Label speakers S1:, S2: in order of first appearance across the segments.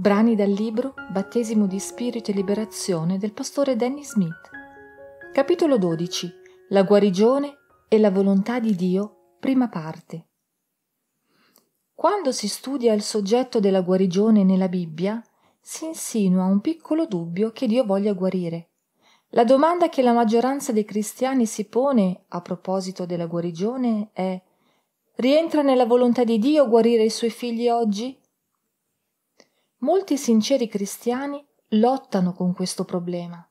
S1: Brani dal libro Battesimo di Spirito e Liberazione del pastore Danny Smith. Capitolo 12. La guarigione e la volontà di Dio, prima parte. Quando si studia il soggetto della guarigione nella Bibbia, si insinua un piccolo dubbio che Dio voglia guarire. La domanda che la maggioranza dei cristiani si pone a proposito della guarigione è Rientra nella volontà di Dio guarire i suoi figli oggi? Molti sinceri cristiani lottano con questo problema.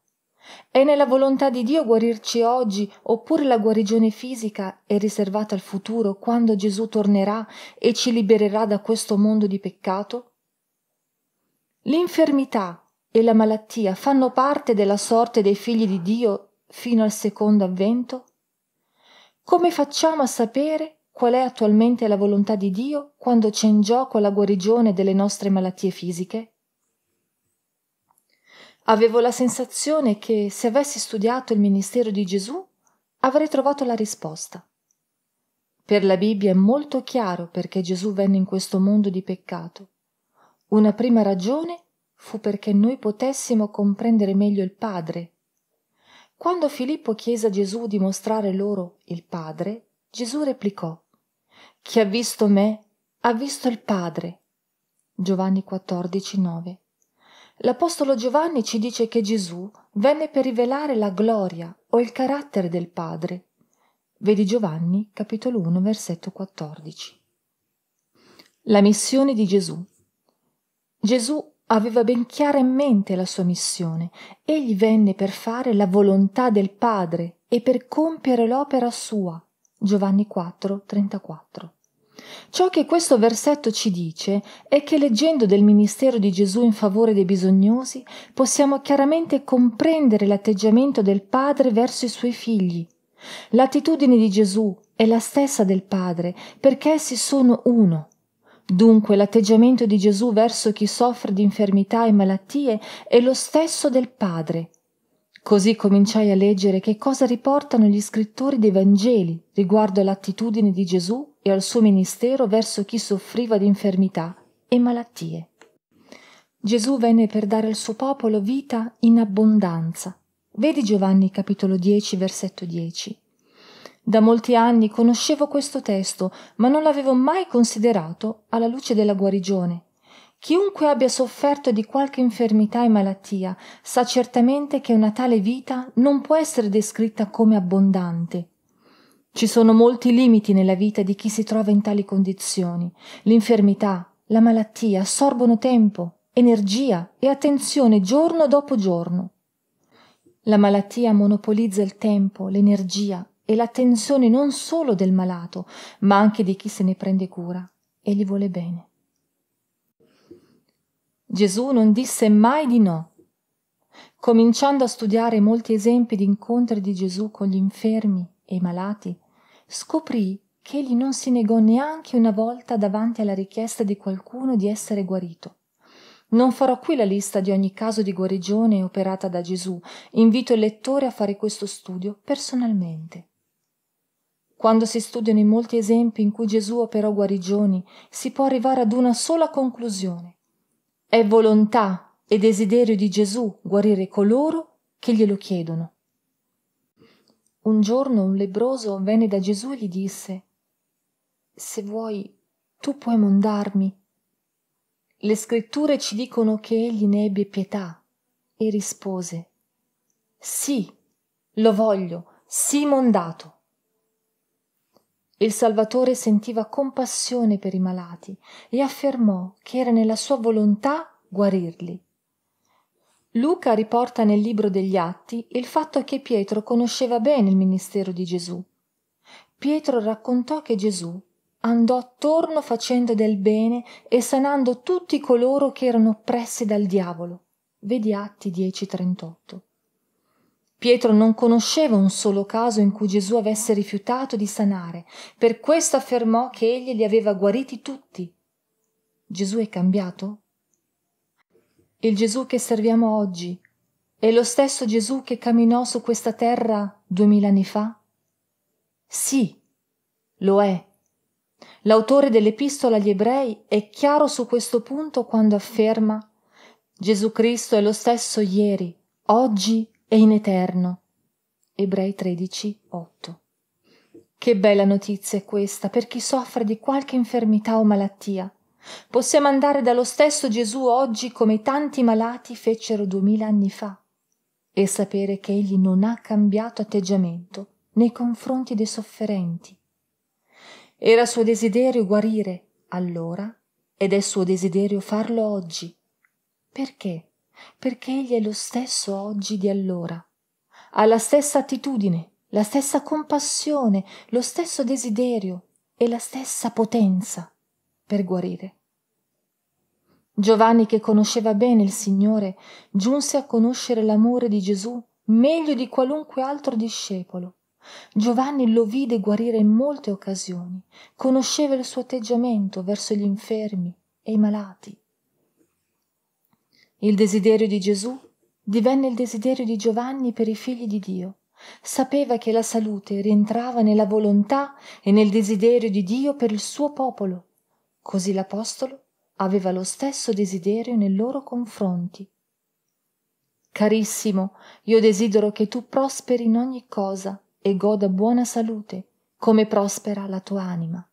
S1: È nella volontà di Dio guarirci oggi, oppure la guarigione fisica è riservata al futuro, quando Gesù tornerà e ci libererà da questo mondo di peccato? L'infermità e la malattia fanno parte della sorte dei figli di Dio fino al secondo avvento? Come facciamo a sapere qual è attualmente la volontà di Dio quando c'è in gioco la guarigione delle nostre malattie fisiche? Avevo la sensazione che se avessi studiato il ministero di Gesù avrei trovato la risposta. Per la Bibbia è molto chiaro perché Gesù venne in questo mondo di peccato. Una prima ragione fu perché noi potessimo comprendere meglio il Padre. Quando Filippo chiese a Gesù di mostrare loro il Padre, Gesù replicò chi ha visto me ha visto il Padre. Giovanni 14, 9. L'Apostolo Giovanni ci dice che Gesù venne per rivelare la gloria o il carattere del Padre. Vedi Giovanni capitolo 1 versetto 14. La missione di Gesù. Gesù aveva ben chiara in mente la sua missione. Egli venne per fare la volontà del Padre e per compiere l'opera sua. Giovanni 4, 34. Ciò che questo versetto ci dice è che leggendo del ministero di Gesù in favore dei bisognosi possiamo chiaramente comprendere l'atteggiamento del Padre verso i suoi figli. L'attitudine di Gesù è la stessa del Padre perché essi sono uno. Dunque l'atteggiamento di Gesù verso chi soffre di infermità e malattie è lo stesso del Padre. Così cominciai a leggere che cosa riportano gli scrittori dei Vangeli riguardo all'attitudine di Gesù e al suo ministero verso chi soffriva di infermità e malattie. Gesù venne per dare al suo popolo vita in abbondanza. Vedi Giovanni capitolo 10 versetto 10. Da molti anni conoscevo questo testo, ma non l'avevo mai considerato alla luce della guarigione Chiunque abbia sofferto di qualche infermità e malattia sa certamente che una tale vita non può essere descritta come abbondante. Ci sono molti limiti nella vita di chi si trova in tali condizioni. L'infermità, la malattia assorbono tempo, energia e attenzione giorno dopo giorno. La malattia monopolizza il tempo, l'energia e l'attenzione non solo del malato, ma anche di chi se ne prende cura e gli vuole bene. Gesù non disse mai di no. Cominciando a studiare molti esempi di incontri di Gesù con gli infermi e i malati, scoprì che egli non si negò neanche una volta davanti alla richiesta di qualcuno di essere guarito. Non farò qui la lista di ogni caso di guarigione operata da Gesù, invito il lettore a fare questo studio personalmente. Quando si studiano i molti esempi in cui Gesù operò guarigioni, si può arrivare ad una sola conclusione è volontà e desiderio di Gesù guarire coloro che glielo chiedono. Un giorno un lebroso venne da Gesù e gli disse Se vuoi, tu puoi mondarmi. Le scritture ci dicono che egli ne ebbe pietà e rispose Sì, lo voglio, sii mondato. Il Salvatore sentiva compassione per i malati e affermò che era nella sua volontà guarirli. Luca riporta nel libro degli Atti il fatto che Pietro conosceva bene il ministero di Gesù. Pietro raccontò che Gesù andò attorno facendo del bene e sanando tutti coloro che erano oppressi dal diavolo. Vedi Atti 10:38. Pietro non conosceva un solo caso in cui Gesù avesse rifiutato di sanare, per questo affermò che egli li aveva guariti tutti. Gesù è cambiato? Il Gesù che serviamo oggi è lo stesso Gesù che camminò su questa terra duemila anni fa? Sì, lo è. L'autore dell'epistola agli ebrei è chiaro su questo punto quando afferma Gesù Cristo è lo stesso ieri, oggi e in eterno. Ebrei 13, 8. Che bella notizia è questa per chi soffre di qualche infermità o malattia. Possiamo andare dallo stesso Gesù oggi come tanti malati fecero duemila anni fa e sapere che egli non ha cambiato atteggiamento nei confronti dei sofferenti. Era suo desiderio guarire allora ed è suo desiderio farlo oggi. Perché? perché egli è lo stesso oggi di allora. Ha la stessa attitudine, la stessa compassione, lo stesso desiderio e la stessa potenza per guarire. Giovanni, che conosceva bene il Signore, giunse a conoscere l'amore di Gesù meglio di qualunque altro discepolo. Giovanni lo vide guarire in molte occasioni, conosceva il suo atteggiamento verso gli infermi e i malati il desiderio di Gesù divenne il desiderio di Giovanni per i figli di Dio. Sapeva che la salute rientrava nella volontà e nel desiderio di Dio per il suo popolo. Così l'Apostolo aveva lo stesso desiderio nei loro confronti. Carissimo, io desidero che tu prosperi in ogni cosa e goda buona salute, come prospera la tua anima.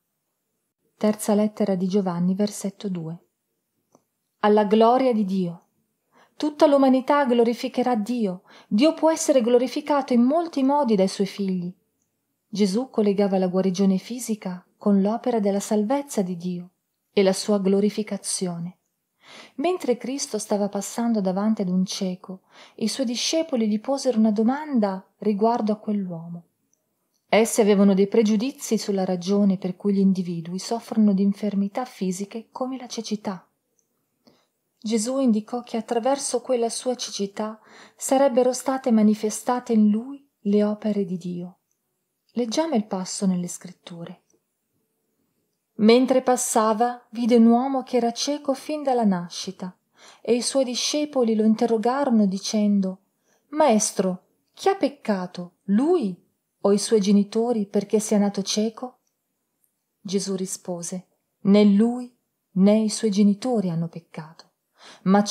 S1: Terza lettera di Giovanni, versetto 2. Alla gloria di Dio. Tutta l'umanità glorificherà Dio. Dio può essere glorificato in molti modi dai suoi figli. Gesù collegava la guarigione fisica con l'opera della salvezza di Dio e la sua glorificazione. Mentre Cristo stava passando davanti ad un cieco, i suoi discepoli gli posero una domanda riguardo a quell'uomo. Essi avevano dei pregiudizi sulla ragione per cui gli individui soffrono di infermità fisiche come la cecità. Gesù indicò che attraverso quella sua cecità sarebbero state manifestate in lui le opere di Dio. Leggiamo il passo nelle scritture. Mentre passava, vide un uomo che era cieco fin dalla nascita, e i suoi discepoli lo interrogarono dicendo Maestro, chi ha peccato, lui o i suoi genitori, perché sia nato cieco? Gesù rispose Né lui né i suoi genitori hanno peccato much